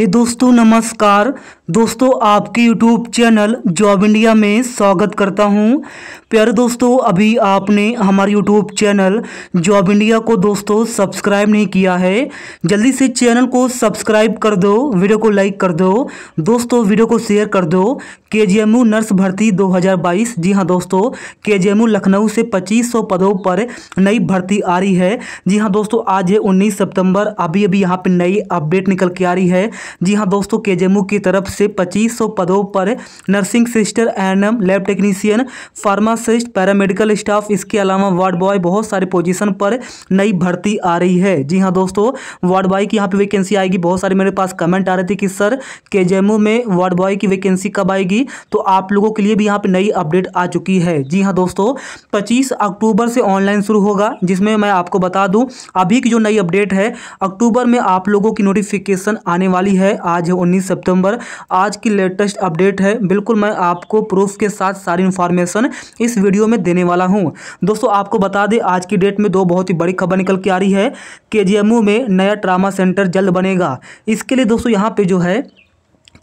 हे दोस्तों नमस्कार दोस्तों आपके यूट्यूब चैनल जॉब इंडिया में स्वागत करता हूं प्यारे दोस्तों अभी आपने हमारे यूट्यूब चैनल जॉब इंडिया को दोस्तों सब्सक्राइब नहीं किया है जल्दी से चैनल को सब्सक्राइब कर दो वीडियो को लाइक कर दो दोस्तों वीडियो को शेयर कर दो के नर्स भर्ती दो जी हाँ दोस्तों के लखनऊ से पच्चीस पदों पर नई भर्ती आ रही है जी हाँ दोस्तों आज है उन्नीस सितम्बर अभी अभी यहाँ पर नई अपडेट निकल के आ रही है जी हाँ दोस्तों के की तरफ से 2500 पदों पर nursing sister and lab technician pharmacist paramedical staff इसके अलावा वार्ड बॉय बहुत सारे पोजीशन पर नई भर्ती आ रही है जी हाँ दोस्तों वार्ड बॉय की यहाँ पे वैकेंसी आएगी बहुत सारे मेरे पास कमेंट आ रहे थे कि सर के में वार्ड बॉय की वैकेंसी कब आएगी तो आप लोगों के लिए भी यहाँ पे नई अपडेट आ चुकी है जी हाँ दोस्तों पच्चीस अक्टूबर से ऑनलाइन शुरू होगा जिसमें मैं आपको बता दूँ अभी की जो नई अपडेट है अक्टूबर में आप लोगों की नोटिफिकेशन आने वाली है है आज है उन्नीस सितंबर आज की लेटेस्ट अपडेट है बिल्कुल मैं आपको प्रूफ के साथ सारी इन्फॉर्मेशन इस वीडियो में देने वाला हूँ दोस्तों आपको बता दें आज की डेट में दो बहुत ही बड़ी खबर निकल के आ रही है के में नया ट्रामा सेंटर जल्द बनेगा इसके लिए दोस्तों यहाँ पर जो है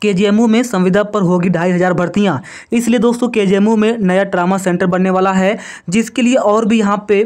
के में संविदा पर होगी ढाई हज़ार भर्तियाँ इसलिए दोस्तों के में नया ट्रामा सेंटर बनने वाला है जिसके लिए और भी यहाँ पे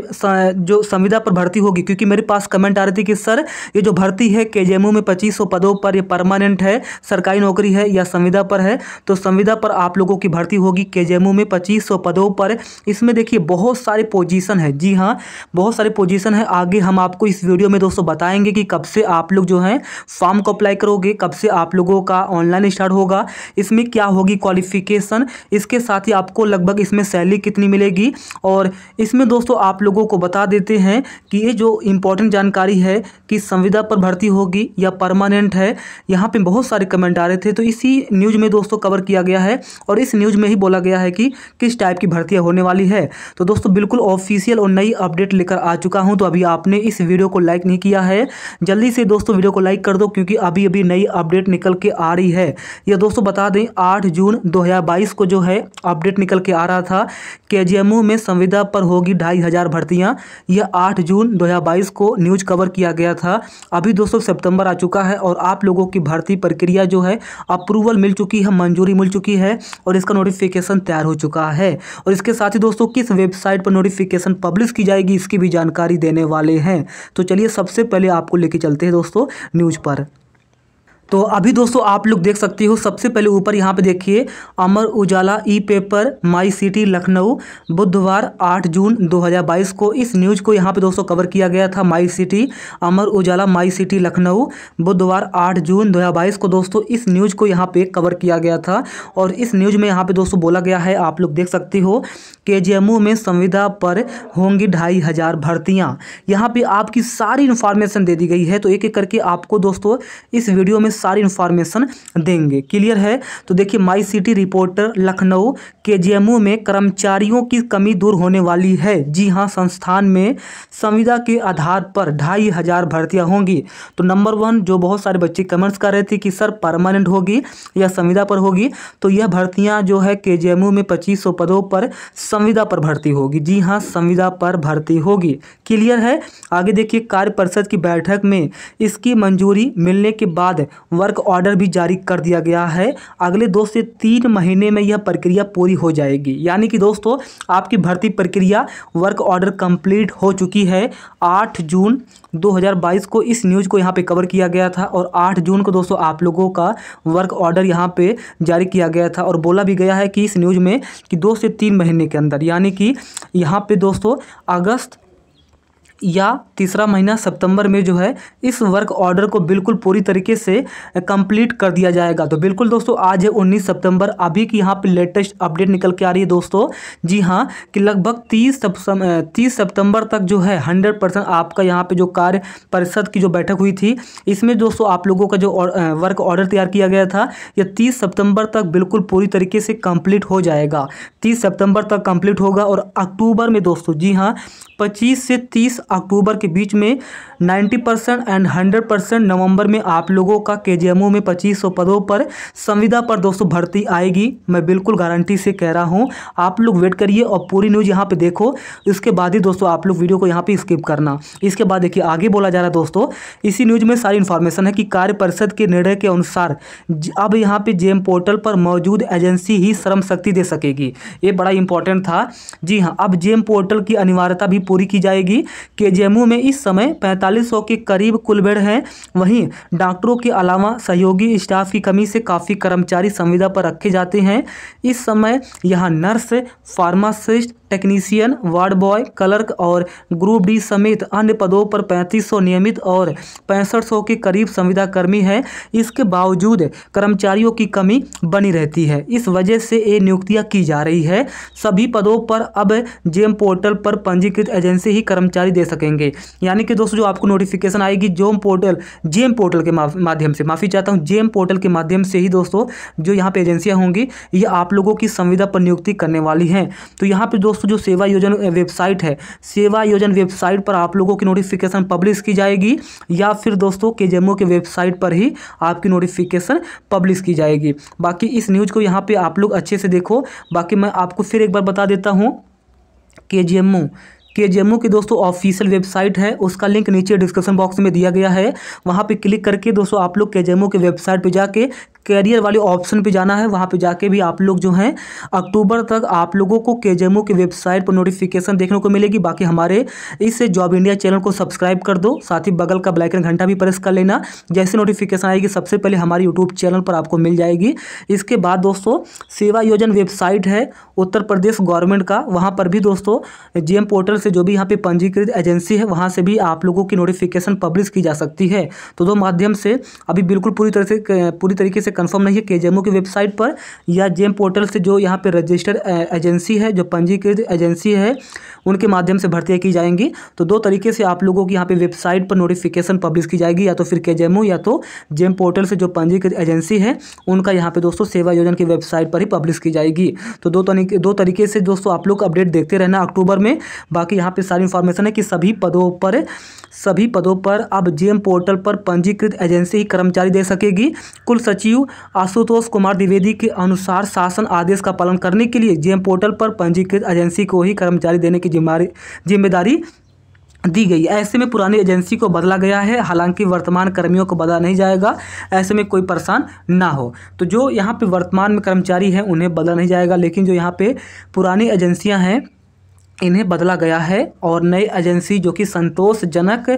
जो संविदा पर भर्ती होगी क्योंकि मेरे पास कमेंट आ रही थी कि सर ये जो भर्ती है के में पच्चीस सौ पदों पर ये परमानेंट है सरकारी नौकरी है या संविदा पर है तो संविदा पर आप लोगों की भर्ती होगी के में पच्चीस सौ पदों पर इसमें देखिए बहुत सारे पोजिशन है जी हाँ बहुत सारे पोजिशन है आगे हम आपको इस वीडियो में दोस्तों बताएंगे कि कब से आप लोग जो हैं फॉर्म को अप्लाई करोगे कब से आप लोगों का ऑनलाइन ऑनलाइन स्टार्ट होगा इसमें क्या होगी क्वालिफिकेशन इसके साथ ही आपको लगभग इसमें सैलरी कितनी मिलेगी और इसमें दोस्तों आप लोगों को बता देते हैं कि ये जो इम्पोर्टेंट जानकारी है कि संविदा पर भर्ती होगी या परमानेंट है यहाँ पर बहुत सारे कमेंट आ रहे थे तो इसी न्यूज़ में दोस्तों कवर किया गया है और इस न्यूज़ में ही बोला गया है कि किस टाइप की भर्तियाँ होने वाली है तो दोस्तों बिल्कुल ऑफिशियल और नई अपडेट लेकर आ चुका हूँ तो अभी आपने इस वीडियो को लाइक नहीं किया है जल्दी से दोस्तों वीडियो को लाइक कर दो क्योंकि अभी अभी नई अपडेट निकल के आ रही है है दोस्तों बता दें आठ जून दो को जो है अपडेट निकल के आ रहा था के में संविदा पर होगी ढाई हज़ार भर्तियाँ यह आठ जून दो को न्यूज कवर किया गया था अभी दोस्तों सितंबर आ चुका है और आप लोगों की भर्ती प्रक्रिया जो है अप्रूवल मिल चुकी है मंजूरी मिल चुकी है और इसका नोटिफिकेशन तैयार हो चुका है और इसके साथ ही दोस्तों किस वेबसाइट पर नोटिफिकेशन पब्लिश की जाएगी इसकी भी जानकारी देने वाले हैं तो चलिए सबसे पहले आपको लेके चलते हैं दोस्तों न्यूज़ पर तो अभी दोस्तों आप लोग देख सकते हो सबसे पहले ऊपर यहाँ पे देखिए Amar Ujala e paper my city Lucknow बुधवार 8 जून 2022 को इस न्यूज़ को यहाँ पे दोस्तों कवर किया गया था my city Amar Ujala my city Lucknow बुधवार 8 जून 2022 को दोस्तों इस न्यूज़ को यहाँ पे कवर किया गया था और इस न्यूज़ में यहाँ पे दोस्तों बोला गया है आप लोग देख सकते हो के में संविदा पर होंगी ढाई हज़ार भर्तियाँ यहाँ पर आपकी सारी इन्फॉर्मेशन दे दी गई है तो एक एक करके आपको दोस्तों इस वीडियो में सारी इन्फॉर्मेशन देंगे क्लियर है तो देखिए माई सिटी रिपोर्टर लखनऊ के में कर्मचारियों की कमी दूर होने वाली है जी हाँ संस्थान में संविदा के आधार पर ढाई हज़ार भर्तियाँ होंगी तो नंबर वन जो बहुत सारे बच्चे कमेंट्स कर रहे थे कि सर परमानेंट होगी या संविदा पर होगी तो यह भर्तियाँ जो है के में पच्चीस पदों पर संविदा पर भर्ती होगी जी हाँ संविदा पर भर्ती होगी क्लियर है आगे देखिए कार्य परिषद की बैठक में इसकी मंजूरी मिलने के बाद वर्क ऑर्डर भी जारी कर दिया गया है अगले दो से तीन महीने में यह प्रक्रिया पूरी हो जाएगी यानी कि दोस्तों आपकी भर्ती प्रक्रिया वर्क ऑर्डर कंप्लीट हो चुकी है आठ जून 2022 को इस न्यूज़ को यहाँ पे कवर किया गया था और 8 जून को दोस्तों आप लोगों का वर्क ऑर्डर यहाँ पे जारी किया गया था और बोला भी गया है कि इस न्यूज़ में कि दो से तीन महीने के अंदर यानी कि यहाँ पे दोस्तों अगस्त या तीसरा महीना सितंबर में जो है इस वर्क ऑर्डर को बिल्कुल पूरी तरीके से कंप्लीट कर दिया जाएगा तो बिल्कुल दोस्तों आज है 19 सितंबर अभी की यहाँ पे लेटेस्ट अपडेट निकल के आ रही है दोस्तों जी हाँ कि लगभग 30 तीस सितंबर तक जो है 100 परसेंट आपका यहाँ पे जो कार्य परिषद की जो बैठक हुई थी इसमें दोस्तों आप लोगों का जो वर्क ऑर्डर तैयार किया गया था यह तीस सितंबर तक बिल्कुल पूरी तरीके से कम्प्लीट हो जाएगा तीस सितंबर तक कम्प्लीट होगा और अक्टूबर में दोस्तों जी हाँ 25 से 30 अक्टूबर के बीच में 90 परसेंट एंड 100 परसेंट नवम्बर में आप लोगों का के में सौ पदों पर संविदा पर दोस्तों भर्ती आएगी मैं बिल्कुल गारंटी से कह रहा हूँ आप लोग वेट करिए और पूरी न्यूज़ यहाँ पर देखो इसके बाद ही दोस्तों आप लोग वीडियो को यहाँ पर स्किप करना इसके बाद देखिए आगे बोला जा रहा है दोस्तों इसी न्यूज़ में सारी इन्फॉर्मेशन है कि कार्य परिषद के निर्णय के अनुसार अब यहाँ पे जेम पोर्टल पर मौजूद एजेंसी ही श्रम शक्ति दे सकेगी ये बड़ा इंपॉर्टेंट था जी हाँ अब जेम पोर्टल की अनिवार्यता भी पूरी की जाएगी के में इस समय पैंतालीस के करीब कुल बेड हैं वहीं डॉक्टरों के अलावा सहयोगी स्टाफ की कमी से काफ़ी कर्मचारी संविदा पर रखे जाते हैं इस समय यहाँ nurse pharmacist technician ward boy clerk और ग्रुप डी समेत अन्य पदों पर 3500 नियमित और पैंसठ के करीब संविदा कर्मी हैं इसके बावजूद कर्मचारियों की कमी बनी रहती है इस वजह से ये नियुक्तियां की जा रही है सभी पदों पर अब जेम पोर्टल पर पंजीकृत एजेंसी ही कर्मचारी दे सकेंगे यानी कि दोस्तों जो आपको नोटिफिकेशन आएगी जो पोर्टल जेम पोर्टल के माध्यम से माफ़ी चाहता हूँ जेम पोर्टल के माध्यम से ही दोस्तों जो यहाँ पर एजेंसियाँ होंगी ये आप लोगों की संविदा पर नियुक्ति करने वाली हैं तो यहाँ पर दोस्तों जो सेवा योजन वेबसाइट है सेवा योजन वेबसाइट पर आप लोगों की नोटिफिकेशन पब्लिश की जाएगी या फिर दोस्तों के के वेबसाइट पर ही आपकी नोटिफिकेशन पब्लिश की जाएगी बाकी इस न्यूज़ को यहाँ पे आप लोग अच्छे से देखो बाकी मैं आपको फिर एक बार बता देता हूँ के के ओ की दोस्तों ऑफिशियल वेबसाइट है उसका लिंक नीचे डिस्क्रिप्शन बॉक्स में दिया गया है वहाँ पे क्लिक करके दोस्तों आप लोग के ओ के वेबसाइट पे जाके कैरियर वाले ऑप्शन पे जाना है वहाँ पे जाके भी आप लोग जो हैं अक्टूबर तक आप लोगों को के की वेबसाइट पर नोटिफिकेशन देखने को मिलेगी बाकी हमारे इस जॉब इंडिया चैनल को सब्सक्राइब कर दो साथ ही बगल का ब्लैक एंड घंटा भी प्रेस कर लेना जैसे नोटिफिकेशन आएगी सबसे पहले हमारे यूट्यूब चैनल पर आपको मिल जाएगी इसके बाद दोस्तों सेवा योजन वेबसाइट है उत्तर प्रदेश गवर्नमेंट का वहाँ पर भी दोस्तों जे पोर्टल से जो भी यहाँ पर पंजीकृत एजेंसी है वहाँ से भी आप लोगों की नोटिफिकेशन पब्लिश की जा सकती है तो दो माध्यम से अभी बिल्कुल पूरी तरह से पूरी तरीके से से कंफर्म नहीं है के की वेबसाइट पर या जेम पोर्टल से जो यहाँ पे रजिस्टर्ड एजेंसी uh, है जो पंजीकृत एजेंसी है उनके माध्यम से भर्तियाँ की जाएंगी तो दो तरीके से आप लोगों की यहाँ पे वेबसाइट पर नोटिफिकेशन पब्लिश की जाएगी या तो फिर के या तो जेम पोर्टल से जो पंजीकृत एजेंसी है उनका यहाँ पर दोस्तों सेवा योजन की वेबसाइट पर ही पब्लिश की जाएगी तो दो तरीके दो तरीके से दोस्तों आप लोग अपडेट देखते रहना अक्टूबर में बाकी यहाँ पर सारी इन्फॉर्मेशन है कि सभी पदों पर सभी पदों पर अब जीएम पोर्टल पर पंजीकृत एजेंसी ही कर्मचारी दे सकेगी कुल सचिव सचिव आशुतोष कुमार द्विवेदी के अनुसार शासन आदेश का पालन करने के लिए जेम पोर्टल पर पंजीकृत एजेंसी को ही कर्मचारी देने की जिम्मेदारी दी गई ऐसे में पुरानी एजेंसी को बदला गया है हालांकि वर्तमान कर्मियों को बदला नहीं जाएगा ऐसे में कोई परेशान ना हो तो जो यहाँ पे वर्तमान में कर्मचारी हैं उन्हें बदला नहीं जाएगा लेकिन जो यहाँ पे पुरानी एजेंसियाँ हैं इन्हें बदला गया है और नए एजेंसी जो कि संतोषजनक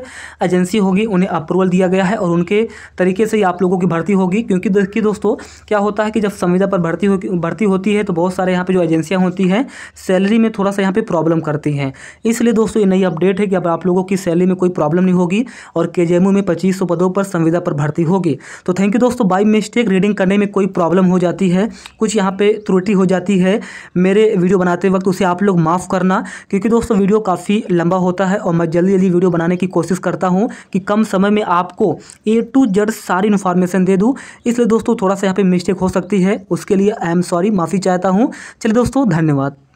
एजेंसी होगी उन्हें अप्रूवल दिया गया है और उनके तरीके से ही आप लोगों की भर्ती होगी क्योंकि देखिए दोस्तों क्या होता है कि जब संविदा पर भर्ती हो भर्ती होती है तो बहुत सारे यहाँ पे जो एजेंसियाँ होती हैं सैलरी में थोड़ा सा यहाँ पे प्रॉब्लम करती हैं इसलिए दोस्तों ये नई अपडेट है कि अब आप लोगों की सैलरी में कोई प्रॉब्लम नहीं होगी और के में पच्चीस पदों पर संविदा पर भर्ती होगी तो थैंक यू दोस्तों बाई मिस्टेक रीडिंग करने में कोई प्रॉब्लम हो जाती है कुछ यहाँ पर त्रुटि हो जाती है मेरे वीडियो बनाते वक्त उसे आप लोग माफ़ करना क्योंकि दोस्तों वीडियो काफ़ी लंबा होता है और मैं जल्दी जल्दी वीडियो बनाने की कोशिश करता हूँ कि कम समय में आपको ए टू जेड सारी इन्फॉर्मेशन दे दूँ इसलिए दोस्तों थोड़ा सा यहाँ पर मिस्टेक हो सकती है उसके लिए आई एम सॉरी माफ़ी चाहता हूँ चलिए दोस्तों धन्यवाद